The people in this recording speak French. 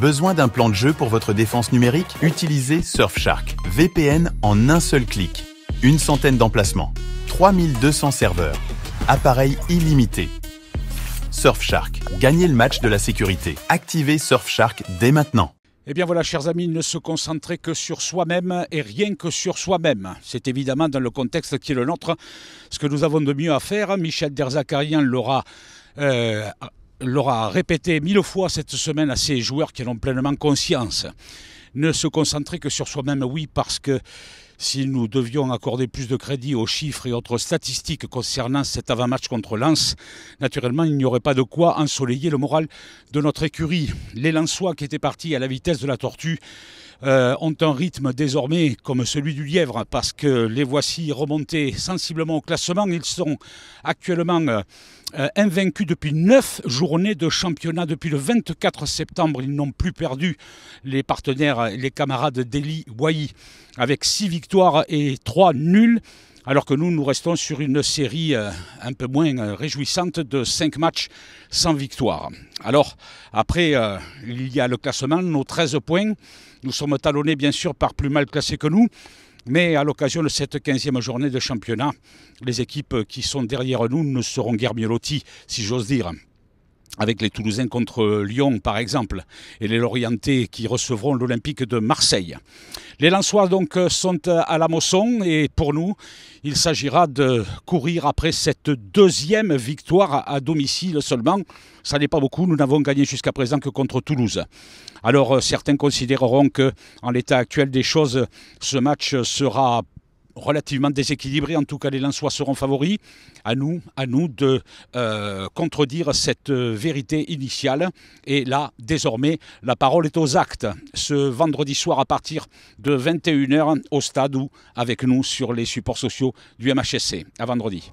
Besoin d'un plan de jeu pour votre défense numérique Utilisez Surfshark. VPN en un seul clic. Une centaine d'emplacements. 3200 serveurs. Appareil illimité. Surfshark. Gagnez le match de la sécurité. Activez Surfshark dès maintenant. Eh bien voilà, chers amis, ne se concentrer que sur soi-même et rien que sur soi-même. C'est évidemment dans le contexte qui est le nôtre ce que nous avons de mieux à faire. Michel Derzakarian l'aura euh, l'aura répété mille fois cette semaine à ses joueurs qui en ont pleinement conscience. Ne se concentrer que sur soi-même, oui, parce que si nous devions accorder plus de crédit aux chiffres et autres statistiques concernant cet avant-match contre Lens, naturellement, il n'y aurait pas de quoi ensoleiller le moral de notre écurie. Les Lensois qui étaient partis à la vitesse de la tortue euh, ont un rythme désormais comme celui du lièvre parce que les voici remontés sensiblement au classement. Ils sont actuellement euh, invaincus depuis neuf journées de championnat. Depuis le 24 septembre, ils n'ont plus perdu les partenaires, les camarades d'Eli Wai, avec six victoires et trois nuls alors que nous, nous restons sur une série euh, un peu moins euh, réjouissante de 5 matchs sans victoire. Alors, après, euh, il y a le classement, nos 13 points. Nous sommes talonnés, bien sûr, par plus mal classés que nous. Mais à l'occasion de cette 15e journée de championnat, les équipes qui sont derrière nous ne seront guère mieux loties, si j'ose dire avec les Toulousains contre Lyon par exemple, et les Lorientais qui recevront l'Olympique de Marseille. Les Lensois donc sont à la moisson et pour nous, il s'agira de courir après cette deuxième victoire à domicile seulement. Ça n'est pas beaucoup, nous n'avons gagné jusqu'à présent que contre Toulouse. Alors euh, certains considéreront que en l'état actuel des choses, ce match sera relativement déséquilibré. En tout cas, les Lensois seront favoris. À nous, à nous de euh, contredire cette euh, vérité initiale. Et là, désormais, la parole est aux actes. Ce vendredi soir, à partir de 21h, au stade ou avec nous sur les supports sociaux du MHSC. À vendredi.